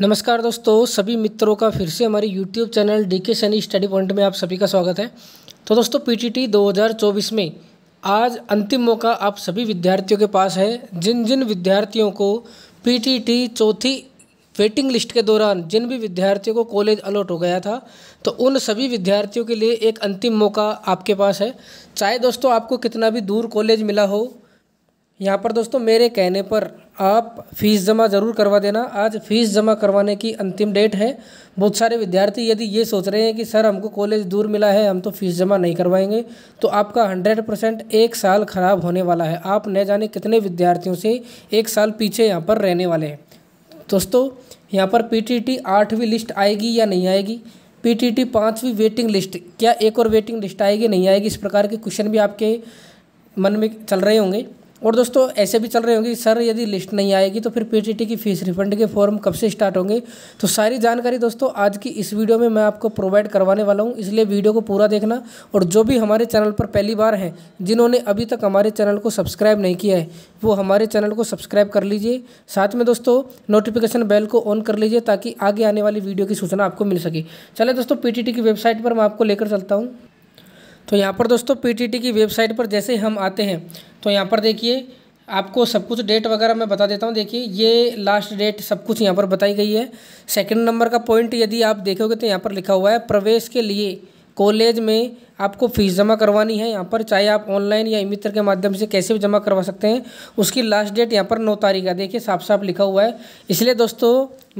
नमस्कार दोस्तों सभी मित्रों का फिर से हमारे यूट्यूब चैनल डी के सैनी स्टडी पॉइंट में आप सभी का स्वागत है तो दोस्तों पीटीटी 2024 में आज अंतिम मौका आप सभी विद्यार्थियों के पास है जिन जिन विद्यार्थियों को पीटीटी चौथी वेटिंग लिस्ट के दौरान जिन भी विद्यार्थियों को कॉलेज अलॉट हो गया था तो उन सभी विद्यार्थियों के लिए एक अंतिम मौका आपके पास है चाहे दोस्तों आपको कितना भी दूर कॉलेज मिला हो यहाँ पर दोस्तों मेरे कहने पर आप फीस जमा ज़रूर करवा देना आज फीस जमा करवाने की अंतिम डेट है बहुत सारे विद्यार्थी यदि ये सोच रहे हैं कि सर हमको कॉलेज दूर मिला है हम तो फीस जमा नहीं करवाएंगे तो आपका हंड्रेड परसेंट एक साल ख़राब होने वाला है आप न जाने कितने विद्यार्थियों से एक साल पीछे यहाँ पर रहने वाले हैं दोस्तों यहाँ पर पी टी आठवीं लिस्ट आएगी या नहीं आएगी पी टी पाँचवीं वेटिंग लिस्ट क्या एक और वेटिंग लिस्ट आएगी नहीं आएगी इस प्रकार के क्वेश्चन भी आपके मन में चल रहे होंगे और दोस्तों ऐसे भी चल रहे होंगे सर यदि लिस्ट नहीं आएगी तो फिर पीटीटी की फीस रिफंड के फॉर्म कब से स्टार्ट होंगे तो सारी जानकारी दोस्तों आज की इस वीडियो में मैं आपको प्रोवाइड करवाने वाला हूँ इसलिए वीडियो को पूरा देखना और जो भी हमारे चैनल पर पहली बार हैं जिन्होंने अभी तक हमारे चैनल को सब्सक्राइब नहीं किया है वो हमारे चैनल को सब्सक्राइब कर लीजिए साथ में दोस्तों नोटिफिकेशन बेल को ऑन कर लीजिए ताकि आगे आने वाली वीडियो की सूचना आपको मिल सके चले दोस्तों पी की वेबसाइट पर मैं आपको लेकर चलता हूँ तो यहाँ पर दोस्तों पीटीटी की वेबसाइट पर जैसे हम आते हैं तो यहाँ पर देखिए आपको सब कुछ डेट वगैरह मैं बता देता हूँ देखिए ये लास्ट डेट सब कुछ यहाँ पर बताई गई है सेकंड नंबर का पॉइंट यदि आप देखोगे तो यहाँ पर लिखा हुआ है प्रवेश के लिए कॉलेज में आपको फ़ीस जमा करवानी है यहाँ पर चाहे आप ऑनलाइन या मित्र के माध्यम से कैसे भी जमा करवा सकते हैं उसकी लास्ट डेट यहाँ पर नौ तारीख है देखिए साफ साफ लिखा हुआ है इसलिए दोस्तों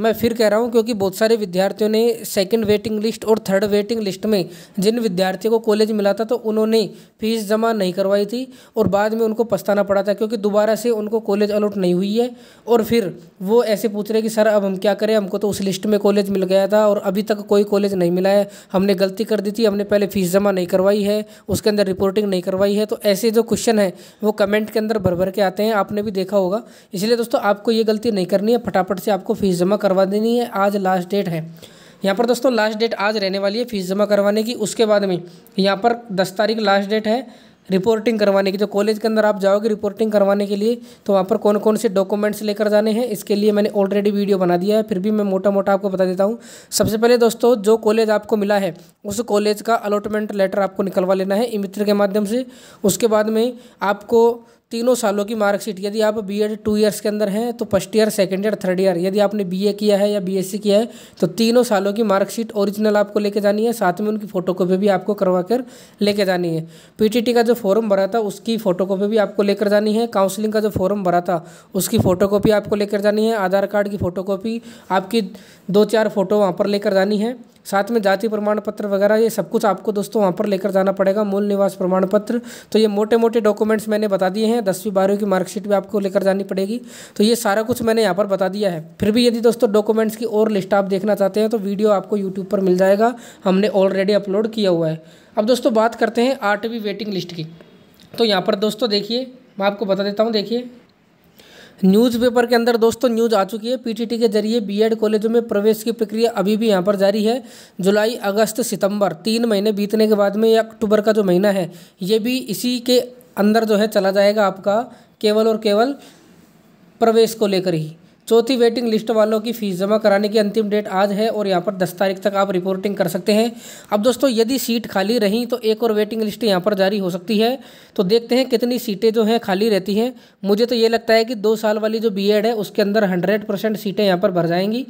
मैं फिर कह रहा हूँ क्योंकि बहुत सारे विद्यार्थियों ने सेकंड वेटिंग लिस्ट और थर्ड वेटिंग लिस्ट में जिन विद्यार्थियों को कॉलेज मिला था तो उन्होंने फीस जमा नहीं करवाई थी और बाद में उनको पछताना पड़ा था क्योंकि दोबारा से उनको कॉलेज अलॉट नहीं हुई है और फिर वो ऐसे पूछ रहे कि सर अब हम क्या करें हमको तो उस लिस्ट में कॉलेज मिल गया था और अभी तक कोई कॉलेज नहीं मिला है हमने गलती कर दी थी हमने पहले फीस जमा नहीं करवाई है उसके अंदर रिपोर्टिंग नहीं करवाई है तो ऐसे जो क्वेश्चन है वो कमेंट के अंदर भर भर के आते हैं आपने भी देखा होगा इसलिए दोस्तों आपको ये गलती नहीं करनी है फटाफट से आपको फीस जमा करवा देनी है आज लास्ट डेट है यहाँ पर दोस्तों लास्ट डेट आज रहने वाली है फीस जमा करवाने की उसके बाद में यहाँ पर दस तारीख लास्ट डेट है रिपोर्टिंग करवाने की जो कॉलेज के अंदर आप जाओगे रिपोर्टिंग करवाने के लिए तो वहाँ पर कौन कौन से डॉक्यूमेंट्स लेकर जाने हैं इसके लिए मैंने ऑलरेडी वीडियो बना दिया है फिर भी मैं मोटा मोटा आपको बता देता हूँ सबसे पहले दोस्तों जो कॉलेज आपको मिला है उस कॉलेज का अलॉटमेंट लेटर आपको निकलवा लेना है ई मित्र के माध्यम से उसके बाद में आपको तीनों सालों की मार्कशीट यदि आप बी एड टू ईयर्स के अंदर हैं तो first year second year third year यदि आपने बी ए किया है या बी एस सी किया है तो तीनों सालों की मार्कशीट ओरिजिनल आपको लेके जानी है साथ में उनकी फोटोकॉपी भी आपको करवा कर लेके जानी है टी का जो फॉर्म भरा था उसकी फोटोकॉपी भी आपको लेकर जानी है काउंसलिंग का जो फॉर्म भरा था उसकी फ़ोटोकॉपी आपको लेकर जानी है आधार कार्ड की फ़ोटोकॉपी आपकी दो चार फ़ोटो वहाँ पर लेकर जानी है साथ में जाति प्रमाण पत्र वगैरह ये सब कुछ आपको दोस्तों वहाँ पर लेकर जाना पड़ेगा मूल निवास प्रमाण पत्र तो ये मोटे मोटे डॉक्यूमेंट्स मैंने बता दिए हैं दसवीं बारहवीं की मार्कशीट भी आपको लेकर जानी पड़ेगी तो ये सारा कुछ मैंने यहाँ पर बता दिया है फिर भी यदि दोस्तों डॉक्यूमेंट्स की और लिस्ट आप देखना चाहते हैं तो वीडियो आपको यूट्यूब पर मिल जाएगा हमने ऑलरेडी अपलोड किया हुआ है अब दोस्तों बात करते हैं आठवीं वेटिंग लिस्ट की तो यहाँ पर दोस्तों देखिए मैं आपको बता देता हूँ देखिए न्यूज़पेपर के अंदर दोस्तों न्यूज़ आ चुकी है पीटीटी के जरिए बीएड कॉलेजों में प्रवेश की प्रक्रिया अभी भी यहाँ पर जारी है जुलाई अगस्त सितंबर तीन महीने बीतने के बाद में या अक्टूबर का जो महीना है ये भी इसी के अंदर जो है चला जाएगा आपका केवल और केवल प्रवेश को लेकर ही चौथी वेटिंग लिस्ट वालों की फ़ीस जमा कराने की अंतिम डेट आज है और यहाँ पर दस तारीख तक आप रिपोर्टिंग कर सकते हैं अब दोस्तों यदि सीट खाली रहीं तो एक और वेटिंग लिस्ट यहाँ पर जारी हो सकती है तो देखते हैं कितनी सीटें जो हैं खाली रहती हैं मुझे तो ये लगता है कि दो साल वाली जो बी है उसके अंदर हंड्रेड परसेंट सीटें यहाँ पर भर जाएंगी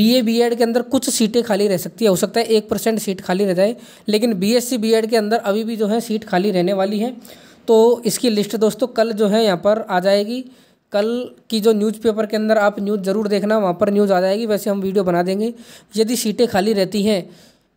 बी ए बी एड के अंदर कुछ सीटें खाली रह सकती है हो सकता है एक परसेंट सीट खाली रह जाए लेकिन B S C B Ed के अंदर अभी भी जो है सीट खाली रहने वाली है तो इसकी लिस्ट दोस्तों कल जो है यहाँ पर आ जाएगी कल की जो न्यूज़पेपर के अंदर आप न्यूज़ ज़रूर देखना वहाँ पर न्यूज़ आ जाएगी वैसे हम वीडियो बना देंगे यदि सीटें खाली रहती हैं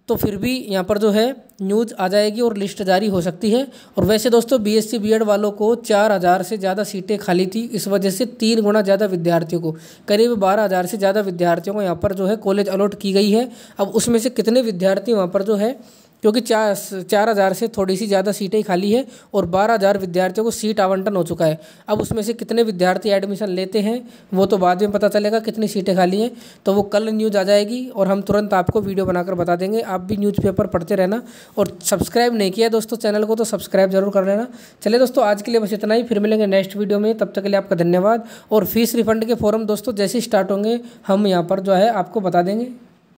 तो फिर भी यहाँ पर जो है न्यूज़ आ जाएगी और लिस्ट जारी हो सकती है और वैसे दोस्तों बी एस वालों को चार हज़ार से ज़्यादा सीटें खाली थी इस वजह से तीन गुना ज़्यादा विद्यार्थियों को करीब बारह हज़ार से ज़्यादा विद्यार्थियों को यहाँ पर जो है कॉलेज अलॉट की गई है अब उसमें से कितने विद्यार्थी वहाँ पर जो है क्योंकि चार चार हज़ार से थोड़ी सी ज़्यादा सीटें खाली है और बारह हज़ार विद्यार्थियों को सीट आवंटन हो चुका है अब उसमें से कितने विद्यार्थी एडमिशन लेते हैं वो तो बाद में पता चलेगा कितनी सीटें खाली हैं तो वो कल न्यूज़ आ जाएगी और हम तुरंत आपको वीडियो बनाकर बता देंगे आप भी न्यूज़पेपर पढ़ते रहना और सब्सक्राइब नहीं किया दोस्तों चैनल को तो सब्सक्राइब जरूर कर लेना चले दोस्तों आज के लिए बस इतना ही फिर मिलेंगे नेक्स्ट वीडियो में तब तक के लिए आपका धन्यवाद और फीस रिफंड के फॉरम दोस्तों जैसे स्टार्ट होंगे हम यहाँ पर जो है आपको बता देंगे